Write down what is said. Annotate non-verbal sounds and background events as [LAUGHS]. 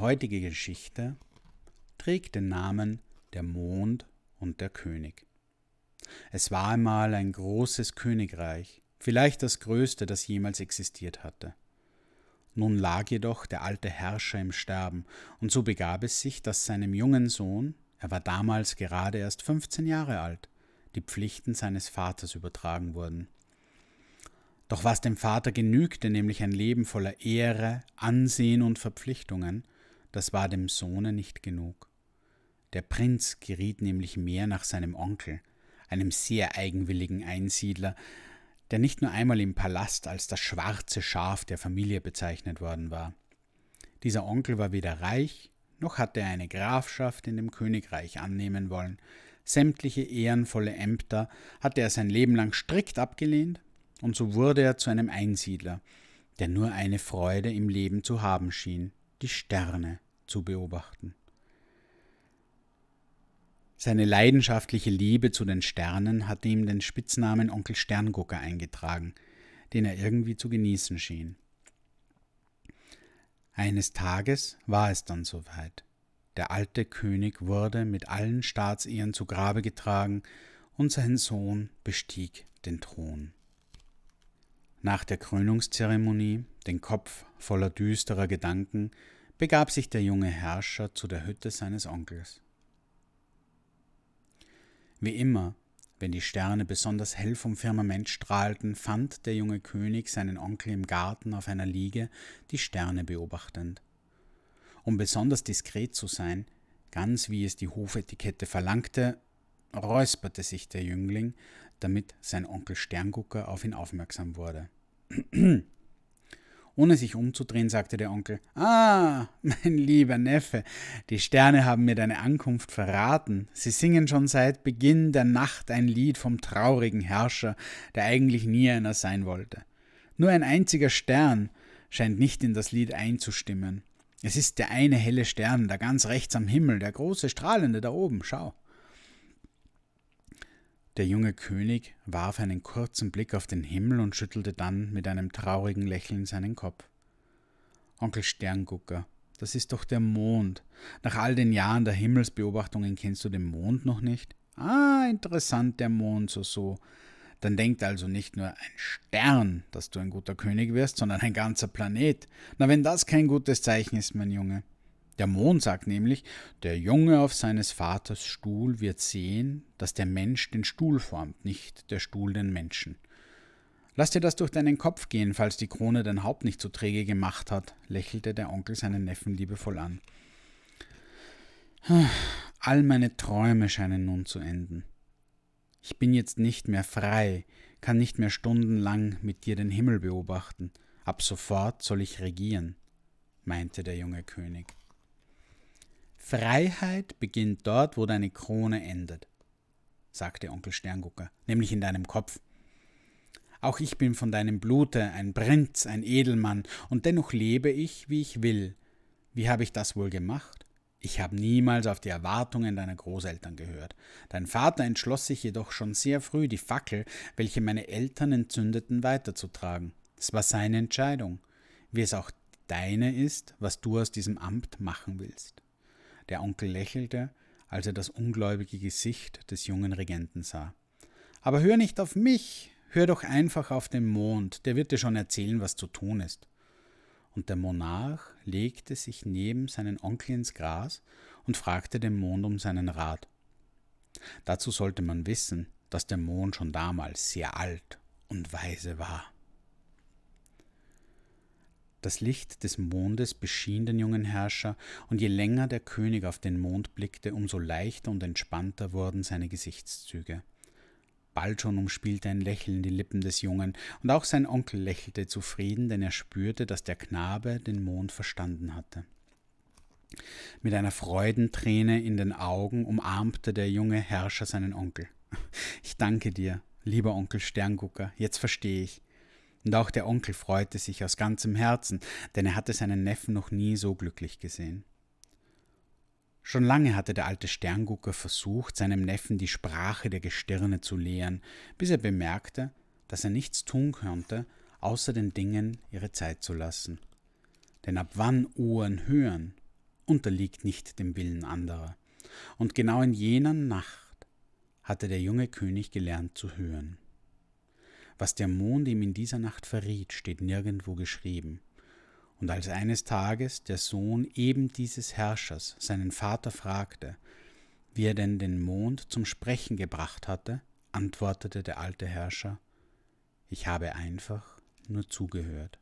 heutige Geschichte trägt den Namen Der Mond und der König. Es war einmal ein großes Königreich, vielleicht das größte, das jemals existiert hatte. Nun lag jedoch der alte Herrscher im Sterben, und so begab es sich, dass seinem jungen Sohn, er war damals gerade erst 15 Jahre alt, die Pflichten seines Vaters übertragen wurden. Doch was dem Vater genügte, nämlich ein Leben voller Ehre, Ansehen und Verpflichtungen, das war dem Sohne nicht genug. Der Prinz geriet nämlich mehr nach seinem Onkel, einem sehr eigenwilligen Einsiedler, der nicht nur einmal im Palast als das schwarze Schaf der Familie bezeichnet worden war. Dieser Onkel war weder reich, noch hatte er eine Grafschaft in dem Königreich annehmen wollen. Sämtliche ehrenvolle Ämter hatte er sein Leben lang strikt abgelehnt, und so wurde er zu einem Einsiedler, der nur eine Freude im Leben zu haben schien, die Sterne zu beobachten. Seine leidenschaftliche Liebe zu den Sternen hatte ihm den Spitznamen Onkel Sterngucker eingetragen, den er irgendwie zu genießen schien. Eines Tages war es dann soweit. Der alte König wurde mit allen Staatsehren zu Grabe getragen und sein Sohn bestieg den Thron. Nach der Krönungszeremonie, den Kopf voller düsterer Gedanken, begab sich der junge Herrscher zu der Hütte seines Onkels. Wie immer, wenn die Sterne besonders hell vom Firmament strahlten, fand der junge König seinen Onkel im Garten auf einer Liege, die Sterne beobachtend. Um besonders diskret zu sein, ganz wie es die Hofetikette verlangte, räusperte sich der Jüngling, damit sein Onkel Sterngucker auf ihn aufmerksam wurde. [CLEARS THROAT] Ohne sich umzudrehen, sagte der Onkel, Ah, mein lieber Neffe, die Sterne haben mir deine Ankunft verraten. Sie singen schon seit Beginn der Nacht ein Lied vom traurigen Herrscher, der eigentlich nie einer sein wollte. Nur ein einziger Stern scheint nicht in das Lied einzustimmen. Es ist der eine helle Stern, da ganz rechts am Himmel, der große strahlende da oben, schau. Der junge König warf einen kurzen Blick auf den Himmel und schüttelte dann mit einem traurigen Lächeln seinen Kopf. Onkel Sterngucker, das ist doch der Mond. Nach all den Jahren der Himmelsbeobachtungen kennst du den Mond noch nicht? Ah, interessant, der Mond, so so. Dann denkt also nicht nur ein Stern, dass du ein guter König wirst, sondern ein ganzer Planet. Na, wenn das kein gutes Zeichen ist, mein Junge. Der Mond sagt nämlich, der Junge auf seines Vaters Stuhl wird sehen, dass der Mensch den Stuhl formt, nicht der Stuhl den Menschen. Lass dir das durch deinen Kopf gehen, falls die Krone dein Haupt nicht so träge gemacht hat, lächelte der Onkel seinen Neffen liebevoll an. All meine Träume scheinen nun zu enden. Ich bin jetzt nicht mehr frei, kann nicht mehr stundenlang mit dir den Himmel beobachten. Ab sofort soll ich regieren, meinte der junge König. Freiheit beginnt dort, wo deine Krone endet, sagte Onkel Sterngucker, nämlich in deinem Kopf. Auch ich bin von deinem Blute ein Prinz, ein Edelmann, und dennoch lebe ich, wie ich will. Wie habe ich das wohl gemacht? Ich habe niemals auf die Erwartungen deiner Großeltern gehört. Dein Vater entschloss sich jedoch schon sehr früh, die Fackel, welche meine Eltern entzündeten, weiterzutragen. Es war seine Entscheidung, wie es auch deine ist, was du aus diesem Amt machen willst. Der Onkel lächelte, als er das ungläubige Gesicht des jungen Regenten sah. Aber hör nicht auf mich, hör doch einfach auf den Mond, der wird dir schon erzählen, was zu tun ist. Und der Monarch legte sich neben seinen Onkel ins Gras und fragte den Mond um seinen Rat. Dazu sollte man wissen, dass der Mond schon damals sehr alt und weise war. Das Licht des Mondes beschien den jungen Herrscher, und je länger der König auf den Mond blickte, umso leichter und entspannter wurden seine Gesichtszüge. Bald schon umspielte ein Lächeln die Lippen des Jungen, und auch sein Onkel lächelte zufrieden, denn er spürte, dass der Knabe den Mond verstanden hatte. Mit einer Freudenträne in den Augen umarmte der junge Herrscher seinen Onkel. [LAUGHS] Ich danke dir, lieber Onkel Sterngucker, jetzt verstehe ich. Und auch der Onkel freute sich aus ganzem Herzen, denn er hatte seinen Neffen noch nie so glücklich gesehen. Schon lange hatte der alte Sterngucker versucht, seinem Neffen die Sprache der Gestirne zu lehren, bis er bemerkte, dass er nichts tun könnte, außer den Dingen ihre Zeit zu lassen. Denn ab wann Ohren hören, unterliegt nicht dem Willen anderer. Und genau in jener Nacht hatte der junge König gelernt zu hören. Was der Mond ihm in dieser Nacht verriet, steht nirgendwo geschrieben. Und als eines Tages der Sohn eben dieses Herrschers seinen Vater fragte, wie er denn den Mond zum Sprechen gebracht hatte, antwortete der alte Herrscher, ich habe einfach nur zugehört.